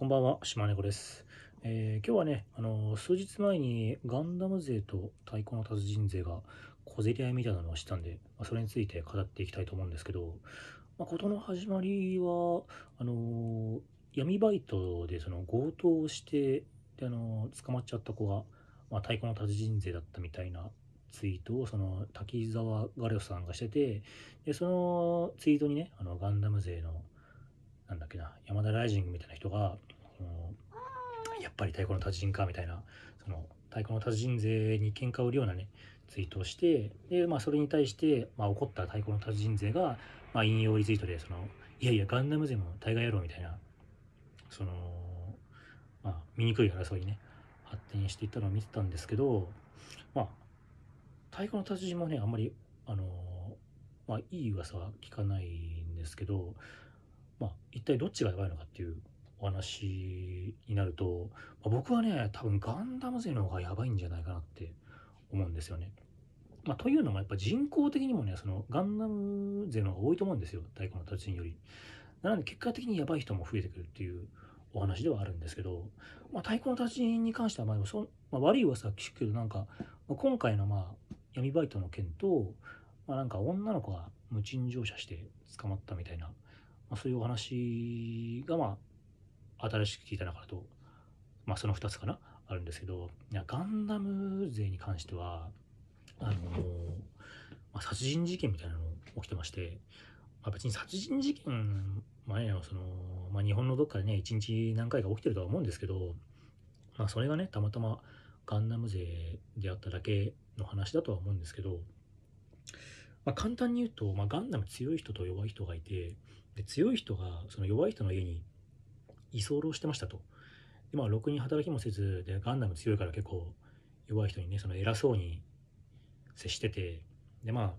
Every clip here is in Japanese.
こんばんは、島猫です。えー、今日はね、あのー、数日前にガンダム勢と太鼓の達人勢が小競り合いみたいなのをしたんで、まあ、それについて語っていきたいと思うんですけど、まあ、事の始まりは、あのー、闇バイトでその強盗をして、で、あの捕まっちゃった子が、まあ、太鼓の達人勢だったみたいなツイートをその滝沢ガレオさんがしてて、で、そのツイートにね、あの、ガンダム勢のなんだっけな山田ライジングみたいな人がやっぱり太鼓の達人かみたいなその太鼓の達人勢に喧嘩を売るようなねツイートをしてで、まあ、それに対して、まあ、怒った太鼓の達人勢が、まあ、引用リツイートでそのいやいやガンダム勢も大概やろみたいなその、まあ、醜い争いにね発展していったのを見てたんですけどまあ太鼓の達人もねあんまりあのまあいい噂は聞かないんですけどまあ、一体どっちがやばいのかっていうお話になると、まあ、僕はね多分ガンダム勢の方がやばいんじゃないかなって思うんですよね。まあ、というのもやっぱ人口的にもねそのガンダム勢の方が多いと思うんですよ太鼓の達人より。なので結果的にやばい人も増えてくるっていうお話ではあるんですけど、まあ、太鼓の達人に関してはまあそ、まあ、悪い噂は聞くけどなんか、まあ、今回のまあ闇バイトの件と、まあ、なんか女の子が無賃乗車して捕まったみたいなまあ、そういうお話が、まあ、新しく聞いた中だと、まあ、その2つかな、あるんですけど、いやガンダム勢に関しては、あのー、まあ、殺人事件みたいなの起きてまして、まあ、別に殺人事件前のその、まあ、日本のどっかでね、一日何回か起きてるとは思うんですけど、まあ、それがね、たまたまガンダム勢であっただけの話だとは思うんですけど、まあ、簡単に言うと、まあ、ガンダム強い人と弱い人がいて、で強い人がその弱い人の家に居候してましたと。でまあ、ろくに働きもせずでガンダム強いから結構弱い人にねその偉そうに接しててでまあ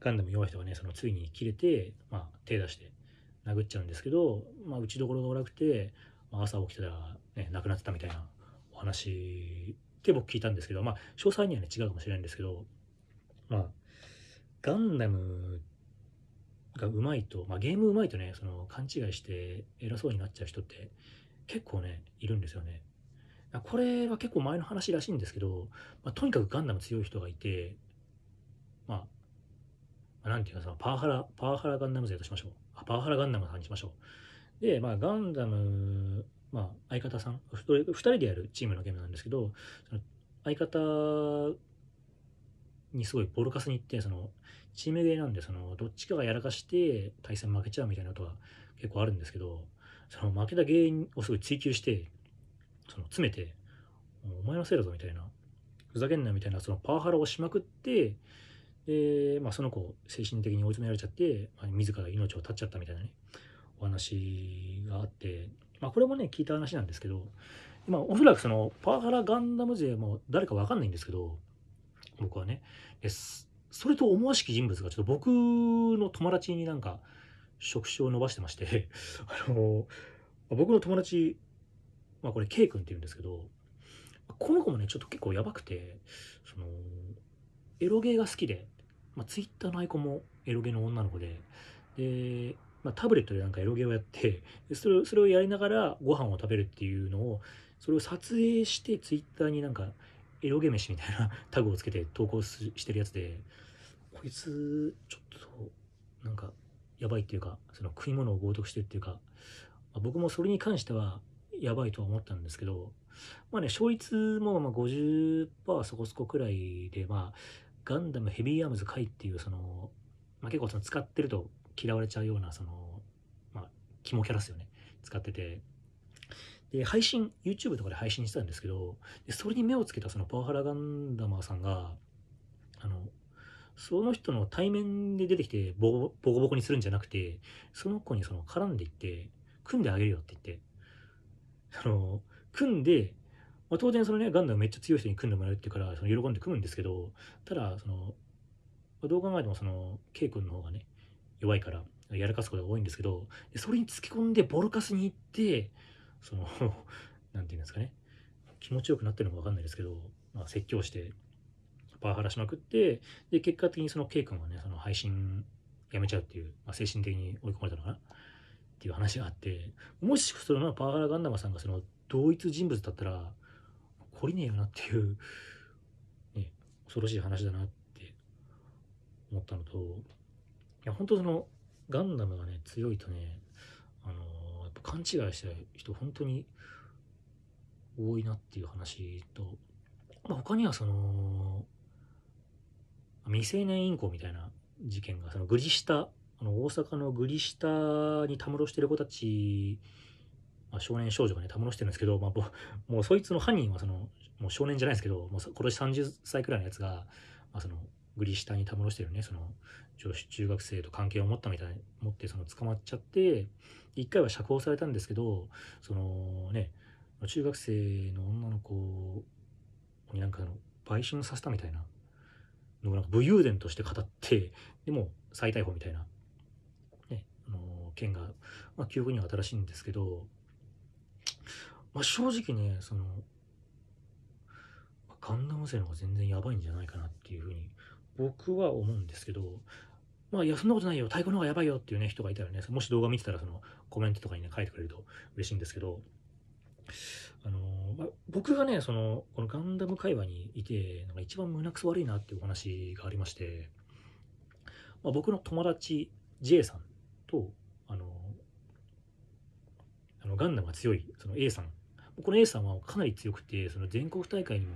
ガンダム弱い人がねそのついに切れて、まあ、手出して殴っちゃうんですけど、まあ、打ちどころが悪くて、まあ、朝起きたら、ね、亡くなってたみたいなお話って僕聞いたんですけど、まあ、詳細にはね違うかもしれないんですけど、まあ、ガンダムが上手いと、まあ、ゲームうまいとねその勘違いして偉そうになっちゃう人って結構ねいるんですよね。これは結構前の話らしいんですけど、まあ、とにかくガンダム強い人がいて、まあ、なんていうかさ、パワハラ、パワハラガンダム勢としましょう。あ、パワハラガンダムさんにしましょう。で、まあ、ガンダム、まあ、相方さん、2人でやるチームのゲームなんですけど、その相方にすごいボロカスに行ってそのチームゲーなんでそのどっちかがやらかして対戦負けちゃうみたいなことは結構あるんですけどその負けた原因をすごい追求してその詰めて「お前のせいだぞ」みたいな「ふざけんな」みたいなそのパワハラをしまくってで、まあ、その子精神的に追い詰められちゃって、まあ、自ら命を絶っちゃったみたいなねお話があって、まあ、これもね聞いた話なんですけど、まあ、おそらくそのパワハラガンダム勢も誰か分かんないんですけど僕はね。でそれと思わしき人物がちょっと僕の友達になんか触手を伸ばしてまして あの僕の友達、まあ、これ K 君っていうんですけどこの子もねちょっと結構やばくてそのエロゲーが好きで、まあ、Twitter のアイコンもエロゲーの女の子でで、まあ、タブレットでなんかエロゲーをやってそれそれをやりながらご飯を食べるっていうのをそれを撮影して Twitter になんかエロゲ飯みたいな タグをつけて投稿してるやつで、こいつ、ちょっと、なんか、やばいっていうか、その食い物を強盗してるっていうか、ま僕もそれに関しては、やばいとは思ったんですけど、まあね、勝率もまあ50%そこそこくらいで、まあ、ガンダムヘビーアームズ回っていう、その、まあ、結構その使ってると嫌われちゃうような、その、まあ、肝キャラっすよね。使ってて、で、配信、YouTube とかで配信してたんですけど、でそれに目をつけたそのパワハラガンダマーさんが、あの、その人の対面で出てきてボコボコにするんじゃなくて、その子にその絡んでいって、組んであげるよって言って、あの、組んで、まあ、当然そのね、ガンダムめっちゃ強い人に組んでもらえるってから、その喜んで組むんですけど、ただ、その、まあ、どう考えてもその、K 君の方がね、弱いから、やらかすことが多いんですけど、それに突き込んでボロカスに行って、その んていうんですかね気持ちよくなってるのか分かんないですけど、まあ、説教してパワハラしまくってで結果的にその K 君はねその配信やめちゃうっていう、まあ、精神的に追い込まれたのかなっていう話があってもしそのパワハラガンダマさんがその同一人物だったら懲りねえよなっていう、ね、恐ろしい話だなって思ったのといや本当そのガンダムがね強いとねあのやっぱ勘違いした人本当に多いなっていう話と、まあ、他にはその未成年インコみたいな事件がそのグリ下あの大阪のグリ下にたむろしてる子たち、まあ、少年少女がねたむろしてるんですけど、まあ、もうそいつの犯人はそのもう少年じゃないですけどまあ、今年30歳くらいのやつが、まあ、そのグリ下にたむろしてるねその女子中学生と関係を持ったみたいに持ってその捕まっちゃって一回は釈放されたんですけどそのね中学生の女の子になんかあの売春させたみたいなのなんか武勇伝として語ってでも再逮捕みたいな、ね、あの件が、まあ、記憶には新しいんですけど、まあ、正直ねそのガンダム勢の方が全然やばいんじゃないかなっていうふうに僕は思うんですけど、まあ、いや、そんなことないよ、太鼓の方がやばいよっていうね、人がいたらね、もし動画見てたら、その、コメントとかにね、書いてくれると嬉しいんですけど、あのー、まあ、僕がね、その、このガンダム会話にいて、なんか一番胸くそ悪いなっていうお話がありまして、まあ、僕の友達、J さんと、あのー、あのガンダムが強い、その A さん。この A さんはかなり強くて、その全国大会にも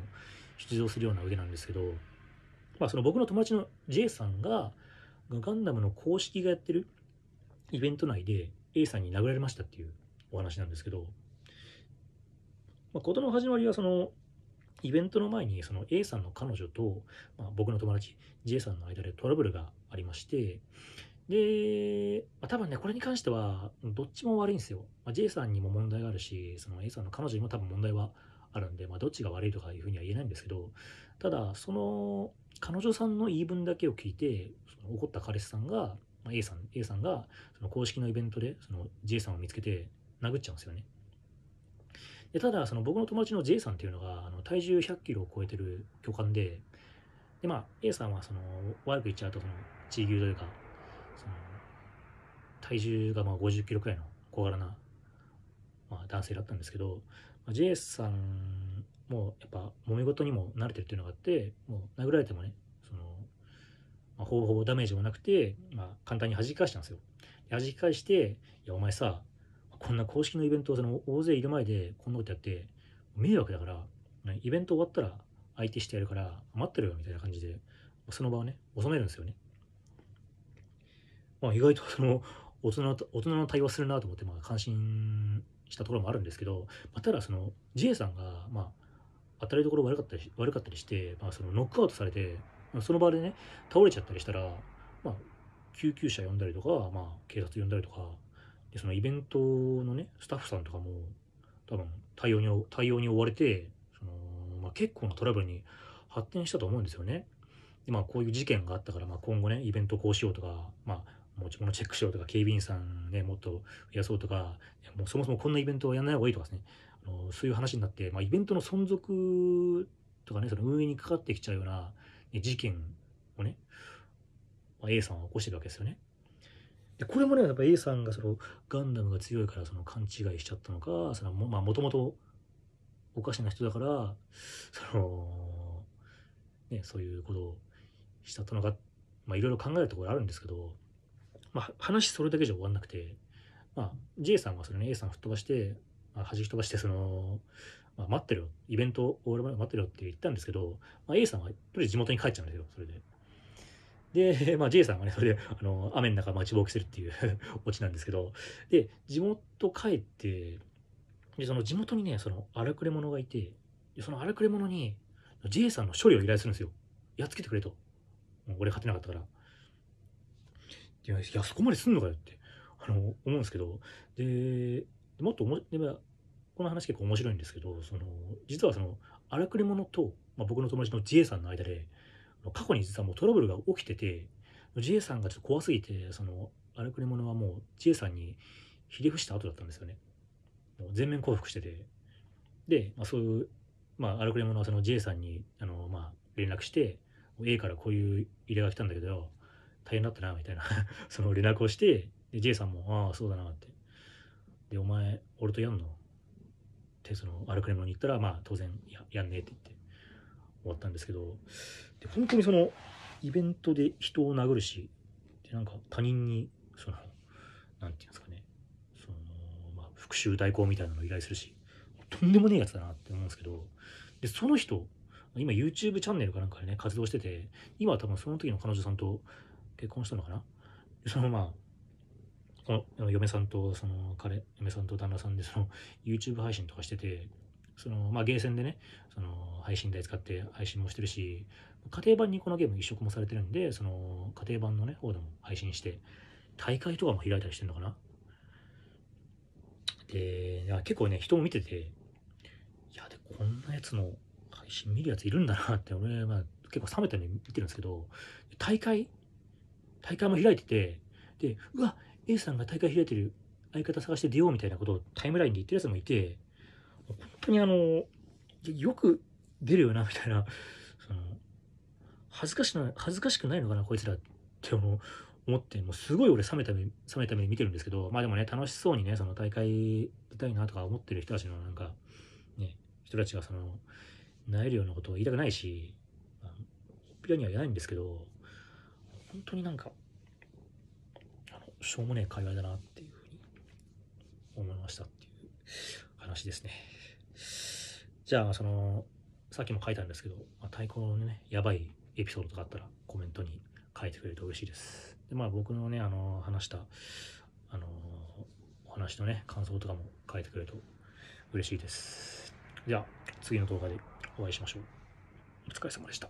出場するような腕なんですけど、まあ、その僕の友達の J さんがガンダムの公式がやってるイベント内で A さんに殴られましたっていうお話なんですけど、まあ、事の始まりはそのイベントの前にその A さんの彼女と、まあ、僕の友達 J さんの間でトラブルがありましてで、まあ、多分ねこれに関してはどっちも悪いんですよ、まあ、J さんにも問題があるしその A さんの彼女にも多分問題はあるんで、まあ、どっちが悪いとかいうふうには言えないんですけど、ただ、その、彼女さんの言い分だけを聞いて、その怒った彼氏さんが、まあ、A さん、A さんが、その公式のイベントで、その J さんを見つけて殴っちゃうんですよね。でただ、その僕の友達の J さんっていうのが、あの体重100キロを超えてる巨漢で、で、まあ、A さんは、その、悪く言っちゃうと、その、地牛というか、その、体重がまあ50キロくらいの小柄な、まあ、男性だったんですけど、まあ、j スさんもやっぱ揉め事にも慣れてるっていうのがあってもう殴られてもねその、まあ、ほぼほぼダメージもなくて、まあ、簡単に弾き返したんですよ。弾き返して「いやお前さこんな公式のイベントをその大勢いる前でこんなことやって迷惑だからイベント終わったら相手してやるから待ってるよみたいな感じでその場をね収めるんですよね。まあ、意外とその大人大人の対話するなと思ってまあ関心したところもあるんですけど、まあ、ただその J さんが、まあ、当たりどころ悪かったり悪かったりして、まあ、そのノックアウトされて、まあ、その場でね倒れちゃったりしたら、まあ、救急車呼んだりとか、まあ、警察呼んだりとかでそのイベントのねスタッフさんとかも多分対応に対応に追われてその、まあ、結構なトラブルに発展したと思うんですよね。でまあ、こういう事件があったから、まあ、今後ねイベントこうしようとか、まあ、うち物チェックしろとか、警備員さんね、もっと増やそうとか、もうそもそもこんなイベントをやらない方がいいとかですね、あのそういう話になって、まあ、イベントの存続とかね、その運営にかかってきちゃうような、ね、事件をね、まあ、A さんは起こしてるわけですよね。でこれもね、やっぱ A さんがそのガンダムが強いからその勘違いしちゃったのか、そのまあもともとおかしな人だから、その、ね、そういうことをしちゃったのか、まあいろいろ考えるところあるんですけど、まあ、話それだけじゃ終わんなくて、まあ、J さんはそれね A さん吹っ飛ばして、まあ、弾き飛ばしてその、まあ、待ってるよイベント終わるまで待ってるよって言ったんですけど、まあ、A さんはとりあえず地元に帰っちゃうんですよそれで。で、まあ、J さんはね、それで、あの、雨の中待ちぼうけてるっていう オチなんですけど、で、地元帰って、で、その地元にね、その荒くれ者がいて、その荒くれ者に、J さんの処理を依頼するんですよ。やっつけてくれと。俺勝てなかったから。いや、いやそこまですんのかよって、あの、思うんですけど、で、もっとおも、でこの話結構面白いんですけど、その、実はその、荒くれ者と、まあ、僕の友達の J さんの間で、過去に実はもうトラブルが起きてて、J さんがちょっと怖すぎて、その、荒くれ者はもう J さんにひれ伏した後だったんですよね。もう全面降伏してて。で、まあ、そういう、まあ、荒くれ者はその J さんに、あの、まあ、連絡して、A からこういう依頼が来たんだけど、大変だったなみたいな その連絡をしてで J さんも「ああそうだな」って「でお前俺とやんの?」ってそのアルクレモに行ったらまあ当然ややんねえって言って終わったんですけどで本当にそのイベントで人を殴るしでなんか他人にその何て言うんですかねその、まあ、復讐代行みたいなのを依頼するしとんでもねえやつだなって思うんですけどでその人今 YouTube チャンネルかなんかでね活動してて今は多分その時の彼女さんと結婚したのかな そのまあこの嫁さんとその彼嫁さんと旦那さんでその YouTube 配信とかしててそのまあゲーセンでねその配信台使って配信もしてるし家庭版にこのゲーム移植もされてるんでその家庭版のね方でも配信して大会とかも開いたりしてるのかなで結構ね人も見てていやでこんなやつの配信見るやついるんだなって俺、まあ、結構冷めたのに見てるんですけど大会大会も開いてて、で、うわ、A さんが大会開いてる相方探して出ようみたいなことをタイムラインで言ってる奴もいて、本当にあの、よく出るよな、みたいな、その、恥ずかしな、恥ずかしくないのかな、こいつらって思って、もうすごい俺冷めた目、冷めた目で見てるんですけど、まあでもね、楽しそうにね、その大会出たいなとか思ってる人たちのなんか、ね、人たちがその、なえるようなことを言いたくないし、あ、ほっぴらには言えないんですけど、本当になんか、あの、しょうもねえ会話だなっていうふうに思いましたっていう話ですね。じゃあ、その、さっきも書いたんですけど、まあ、太鼓のね、やばいエピソードとかあったらコメントに書いてくれると嬉しいです。で、まあ僕のね、あの、話した、あの、お話のね、感想とかも書いてくれると嬉しいです。じゃあ、次の動画でお会いしましょう。お疲れ様でした。